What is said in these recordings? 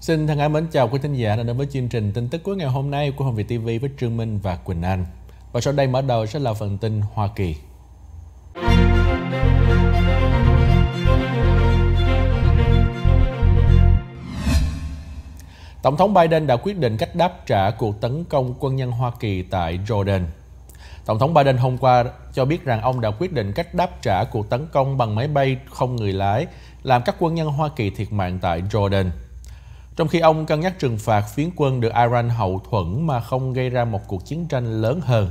Xin thân ái mến chào quý thính giả đã đến với chương trình tin tức cuối ngày hôm nay của Hồng Việt TV với Trương Minh và Quỳnh Anh. Và sau đây mở đầu sẽ là phần tin Hoa Kỳ. Tổng thống Biden đã quyết định cách đáp trả cuộc tấn công quân nhân Hoa Kỳ tại Jordan. Tổng thống Biden hôm qua cho biết rằng ông đã quyết định cách đáp trả cuộc tấn công bằng máy bay không người lái làm các quân nhân Hoa Kỳ thiệt mạng tại Jordan – trong khi ông cân nhắc trừng phạt phiến quân được Iran hậu thuẫn mà không gây ra một cuộc chiến tranh lớn hơn.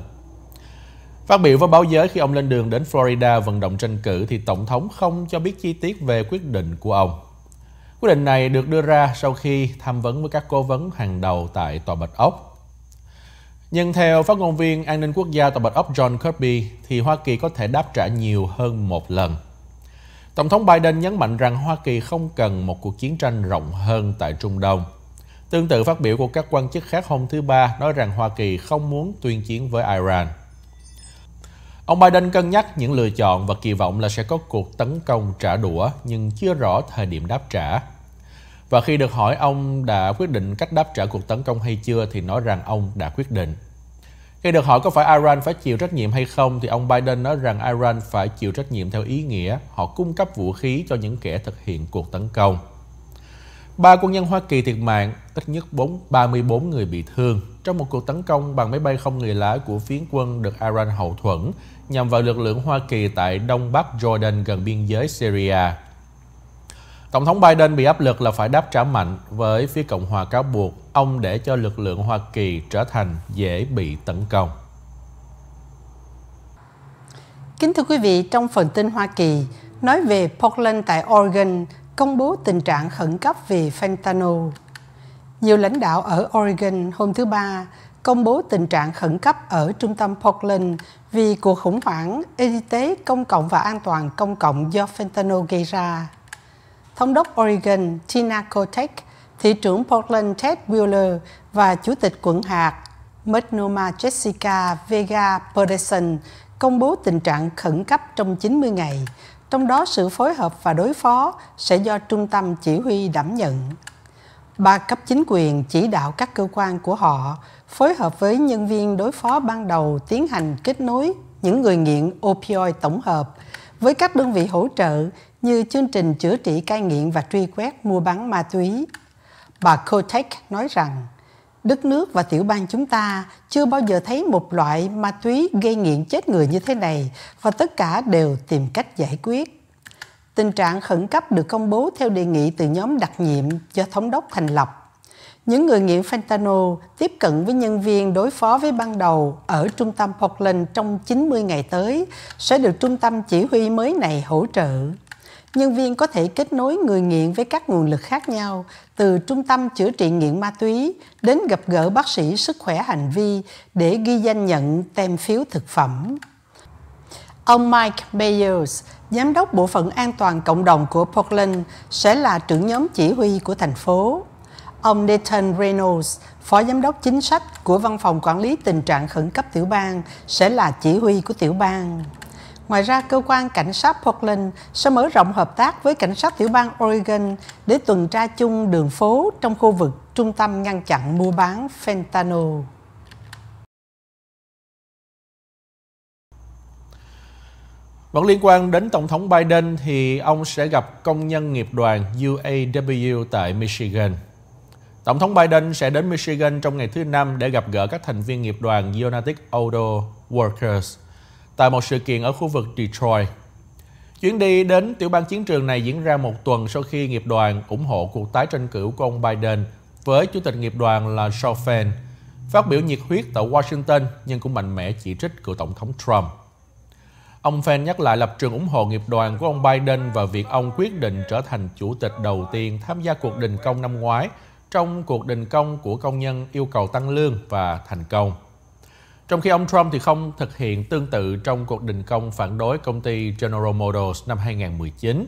Phát biểu với báo giới khi ông lên đường đến Florida vận động tranh cử thì Tổng thống không cho biết chi tiết về quyết định của ông. Quyết định này được đưa ra sau khi tham vấn với các cố vấn hàng đầu tại Tòa Bạch Ốc. Nhưng theo phát ngôn viên an ninh quốc gia Tòa Bạch Ốc John Kirby thì Hoa Kỳ có thể đáp trả nhiều hơn một lần – Tổng thống Biden nhấn mạnh rằng Hoa Kỳ không cần một cuộc chiến tranh rộng hơn tại Trung Đông. Tương tự phát biểu của các quan chức khác hôm thứ Ba nói rằng Hoa Kỳ không muốn tuyên chiến với Iran. Ông Biden cân nhắc những lựa chọn và kỳ vọng là sẽ có cuộc tấn công trả đũa nhưng chưa rõ thời điểm đáp trả. Và khi được hỏi ông đã quyết định cách đáp trả cuộc tấn công hay chưa thì nói rằng ông đã quyết định. Khi được hỏi có phải Iran phải chịu trách nhiệm hay không thì ông Biden nói rằng Iran phải chịu trách nhiệm theo ý nghĩa họ cung cấp vũ khí cho những kẻ thực hiện cuộc tấn công. Ba quân nhân Hoa Kỳ thiệt mạng, ít nhất 4, 34 người bị thương trong một cuộc tấn công bằng máy bay không người lái của phiến quân được Iran hậu thuẫn nhằm vào lực lượng Hoa Kỳ tại đông bắc Jordan gần biên giới Syria. Tổng thống Biden bị áp lực là phải đáp trả mạnh với phía Cộng hòa cáo buộc ông để cho lực lượng Hoa Kỳ trở thành dễ bị tấn công. Kính thưa quý vị, trong phần tin Hoa Kỳ, nói về Portland tại Oregon công bố tình trạng khẩn cấp về fentanyl. Nhiều lãnh đạo ở Oregon hôm thứ Ba công bố tình trạng khẩn cấp ở trung tâm Portland vì cuộc khủng hoảng y tế công cộng và an toàn công cộng do fentanyl gây ra. Thống đốc Oregon Tina Kotek, Thị trưởng Portland Ted Wheeler và Chủ tịch quận hạt Metnoma Jessica Vega Pedersen công bố tình trạng khẩn cấp trong 90 ngày, trong đó sự phối hợp và đối phó sẽ do trung tâm chỉ huy đảm nhận. Ba cấp chính quyền chỉ đạo các cơ quan của họ phối hợp với nhân viên đối phó ban đầu tiến hành kết nối những người nghiện opioid tổng hợp với các đơn vị hỗ trợ như chương trình chữa trị cai nghiện và truy quét mua bán ma túy. Bà Kotek nói rằng, đất nước và tiểu bang chúng ta chưa bao giờ thấy một loại ma túy gây nghiện chết người như thế này và tất cả đều tìm cách giải quyết. Tình trạng khẩn cấp được công bố theo đề nghị từ nhóm đặc nhiệm do thống đốc thành lập. Những người nghiện fentanyl tiếp cận với nhân viên đối phó với ban đầu ở trung tâm Portland trong 90 ngày tới sẽ được trung tâm chỉ huy mới này hỗ trợ nhân viên có thể kết nối người nghiện với các nguồn lực khác nhau, từ trung tâm chữa trị nghiện ma túy đến gặp gỡ bác sĩ sức khỏe hành vi để ghi danh nhận tem phiếu thực phẩm. Ông Mike Bayers, giám đốc bộ phận an toàn cộng đồng của Portland, sẽ là trưởng nhóm chỉ huy của thành phố. Ông Nathan Reynolds, phó giám đốc chính sách của Văn phòng Quản lý Tình trạng Khẩn cấp tiểu bang, sẽ là chỉ huy của tiểu bang. Ngoài ra, cơ quan cảnh sát Portland sẽ mở rộng hợp tác với cảnh sát tiểu bang Oregon để tuần tra chung đường phố trong khu vực trung tâm ngăn chặn mua bán fentanyl. Vẫn liên quan đến Tổng thống Biden thì ông sẽ gặp công nhân nghiệp đoàn UAW tại Michigan. Tổng thống Biden sẽ đến Michigan trong ngày thứ Năm để gặp gỡ các thành viên nghiệp đoàn United Auto Workers – tại một sự kiện ở khu vực Detroit. Chuyến đi đến tiểu bang chiến trường này diễn ra một tuần sau khi nghiệp đoàn ủng hộ cuộc tái tranh cử của ông Biden với chủ tịch nghiệp đoàn là Sean Fain, phát biểu nhiệt huyết tại Washington nhưng cũng mạnh mẽ chỉ trích cựu tổng thống Trump. Ông Fain nhắc lại lập trường ủng hộ nghiệp đoàn của ông Biden và việc ông quyết định trở thành chủ tịch đầu tiên tham gia cuộc đình công năm ngoái trong cuộc đình công của công nhân yêu cầu tăng lương và thành công. Trong khi ông Trump thì không thực hiện tương tự trong cuộc đình công phản đối công ty General Motors năm 2019.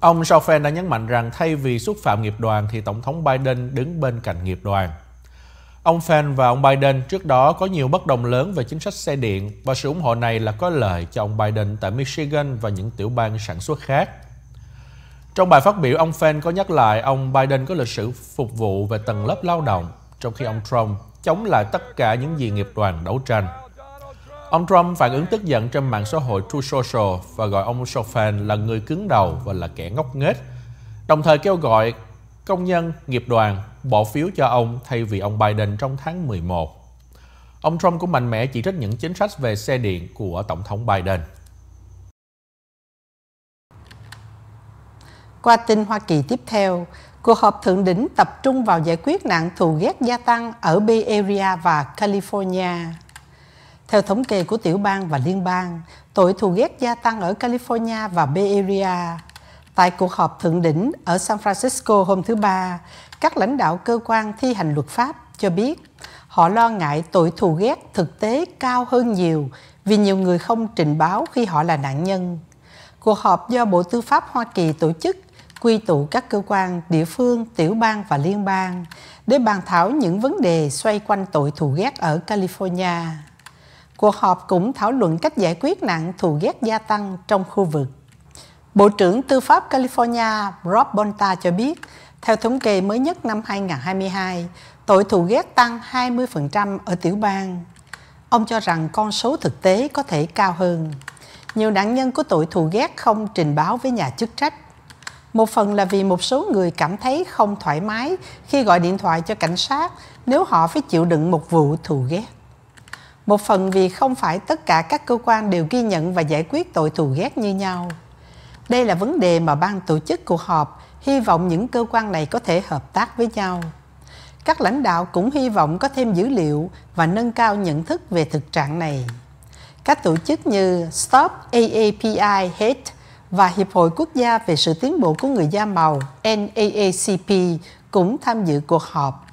Ông Schofen đã nhấn mạnh rằng thay vì xúc phạm nghiệp đoàn thì Tổng thống Biden đứng bên cạnh nghiệp đoàn. Ông Fan và ông Biden trước đó có nhiều bất đồng lớn về chính sách xe điện và sự ủng hộ này là có lợi cho ông Biden tại Michigan và những tiểu bang sản xuất khác. Trong bài phát biểu, ông Fan có nhắc lại ông Biden có lịch sử phục vụ về tầng lớp lao động, trong khi ông Trump chống lại tất cả những gì nghiệp đoàn đấu tranh. Ông Trump phản ứng tức giận trên mạng xã hội True Social và gọi ông Chopin là người cứng đầu và là kẻ ngốc nghếch, đồng thời kêu gọi công nhân, nghiệp đoàn bỏ phiếu cho ông thay vì ông Biden trong tháng 11. Ông Trump cũng mạnh mẽ chỉ trích những chính sách về xe điện của Tổng thống Biden. Qua tin Hoa Kỳ tiếp theo, Cuộc họp thượng đỉnh tập trung vào giải quyết nạn thù ghét gia tăng ở Bay Area và California. Theo thống kê của tiểu bang và liên bang, tội thù ghét gia tăng ở California và Bay Area. Tại cuộc họp thượng đỉnh ở San Francisco hôm thứ Ba, các lãnh đạo cơ quan thi hành luật pháp cho biết họ lo ngại tội thù ghét thực tế cao hơn nhiều vì nhiều người không trình báo khi họ là nạn nhân. Cuộc họp do Bộ Tư pháp Hoa Kỳ tổ chức quy tụ các cơ quan địa phương, tiểu bang và liên bang để bàn thảo những vấn đề xoay quanh tội thù ghét ở California. Cuộc họp cũng thảo luận cách giải quyết nạn thù ghét gia tăng trong khu vực. Bộ trưởng Tư pháp California Rob Bonta cho biết, theo thống kê mới nhất năm 2022, tội thù ghét tăng 20% ở tiểu bang. Ông cho rằng con số thực tế có thể cao hơn. Nhiều nạn nhân của tội thù ghét không trình báo với nhà chức trách một phần là vì một số người cảm thấy không thoải mái khi gọi điện thoại cho cảnh sát nếu họ phải chịu đựng một vụ thù ghét một phần vì không phải tất cả các cơ quan đều ghi nhận và giải quyết tội thù ghét như nhau đây là vấn đề mà ban tổ chức cuộc họp hy vọng những cơ quan này có thể hợp tác với nhau các lãnh đạo cũng hy vọng có thêm dữ liệu và nâng cao nhận thức về thực trạng này các tổ chức như Stop AAPI Hate và Hiệp hội Quốc gia về sự tiến bộ của người da màu NAACP cũng tham dự cuộc họp.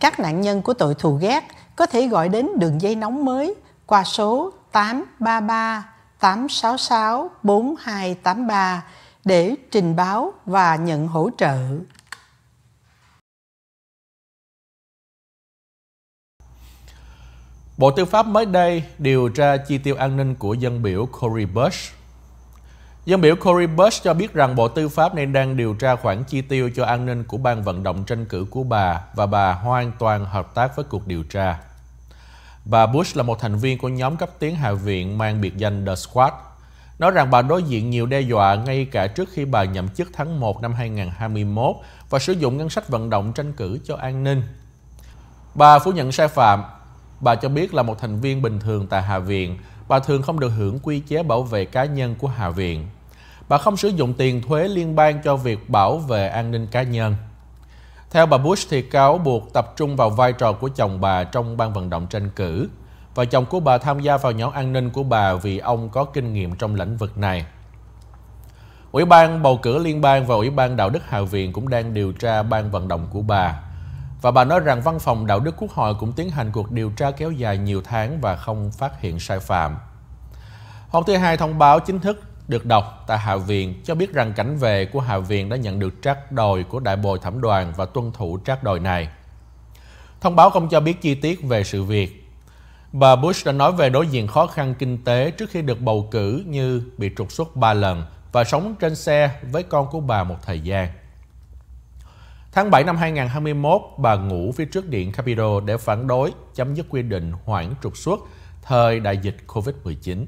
Các nạn nhân của tội thù ghét có thể gọi đến đường dây nóng mới qua số 833 866 4283 để trình báo và nhận hỗ trợ. Bộ Tư pháp mới đây điều tra chi tiêu an ninh của dân biểu Cory Bush Dân biểu Cory Bush cho biết rằng Bộ Tư pháp nên đang điều tra khoản chi tiêu cho an ninh của ban vận động tranh cử của bà và bà hoàn toàn hợp tác với cuộc điều tra. Bà Bush là một thành viên của nhóm cấp tiến Hạ viện mang biệt danh The Squad, nói rằng bà đối diện nhiều đe dọa ngay cả trước khi bà nhậm chức tháng 1 năm 2021 và sử dụng ngân sách vận động tranh cử cho an ninh. Bà phủ nhận sai phạm. Bà cho biết là một thành viên bình thường tại Hạ viện, bà thường không được hưởng quy chế bảo vệ cá nhân của Hạ viện bà không sử dụng tiền thuế liên bang cho việc bảo vệ an ninh cá nhân. Theo bà Bush thì cáo buộc tập trung vào vai trò của chồng bà trong ban vận động tranh cử và chồng của bà tham gia vào nhóm an ninh của bà vì ông có kinh nghiệm trong lĩnh vực này. Ủy ban bầu cử liên bang và Ủy ban đạo đức Hạ viện cũng đang điều tra ban vận động của bà. Và bà nói rằng văn phòng đạo đức quốc hội cũng tiến hành cuộc điều tra kéo dài nhiều tháng và không phát hiện sai phạm. Hôm thứ Hai thông báo chính thức được đọc tại Hạ viện cho biết rằng cảnh vệ của Hạ viện đã nhận được trác đòi của đại bồi thẩm đoàn và tuân thủ trác đòi này. Thông báo không cho biết chi tiết về sự việc. Bà Bush đã nói về đối diện khó khăn kinh tế trước khi được bầu cử như bị trục xuất 3 lần và sống trên xe với con của bà một thời gian. Tháng 7 năm 2021, bà ngủ phía trước điện Capitol để phản đối chấm dứt quy định hoãn trục xuất thời đại dịch COVID-19.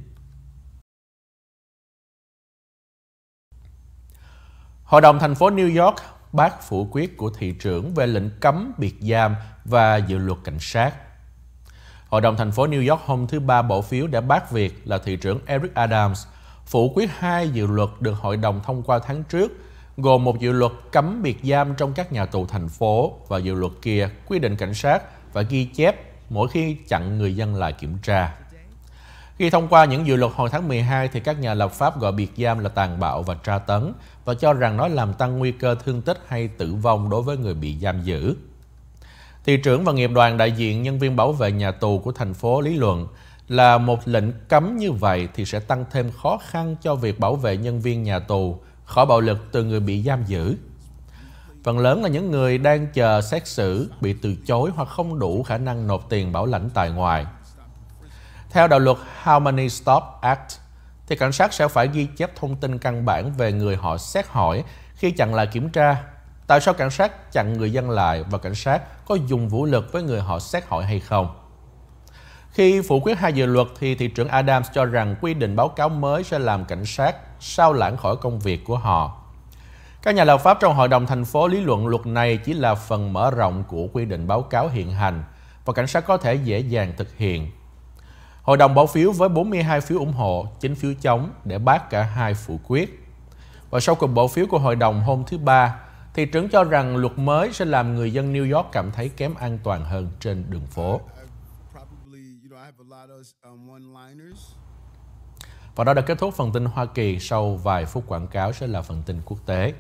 Hội đồng thành phố New York bác phủ quyết của thị trưởng về lệnh cấm biệt giam và dự luật cảnh sát. Hội đồng thành phố New York hôm thứ Ba bỏ phiếu đã bác việc là thị trưởng Eric Adams phủ quyết hai dự luật được hội đồng thông qua tháng trước, gồm một dự luật cấm biệt giam trong các nhà tù thành phố và dự luật kia quy định cảnh sát và ghi chép mỗi khi chặn người dân lại kiểm tra. Khi thông qua những dự luật hồi tháng 12 thì các nhà lập pháp gọi biệt giam là tàn bạo và tra tấn và cho rằng nó làm tăng nguy cơ thương tích hay tử vong đối với người bị giam giữ. Thị trưởng và nghiệp đoàn đại diện nhân viên bảo vệ nhà tù của thành phố lý luận là một lệnh cấm như vậy thì sẽ tăng thêm khó khăn cho việc bảo vệ nhân viên nhà tù khỏi bạo lực từ người bị giam giữ. Phần lớn là những người đang chờ xét xử bị từ chối hoặc không đủ khả năng nộp tiền bảo lãnh tại ngoài – theo đạo luật Harmony Stop Act, thì cảnh sát sẽ phải ghi chép thông tin căn bản về người họ xét hỏi khi chặn lại kiểm tra. Tại sao cảnh sát chặn người dân lại và cảnh sát có dùng vũ lực với người họ xét hỏi hay không? Khi phủ quyết hai dự luật thì thị trưởng Adams cho rằng quy định báo cáo mới sẽ làm cảnh sát sao lãng khỏi công việc của họ. Các nhà lập pháp trong hội đồng thành phố lý luận luật này chỉ là phần mở rộng của quy định báo cáo hiện hành và cảnh sát có thể dễ dàng thực hiện Hội đồng bỏ phiếu với 42 phiếu ủng hộ, 9 phiếu chống để bác cả hai phủ quyết. Và sau cuộc bỏ phiếu của hội đồng hôm thứ Ba, thị trưởng cho rằng luật mới sẽ làm người dân New York cảm thấy kém an toàn hơn trên đường phố. Um, Và đó đã kết thúc phần tin Hoa Kỳ sau vài phút quảng cáo sẽ là phần tin quốc tế.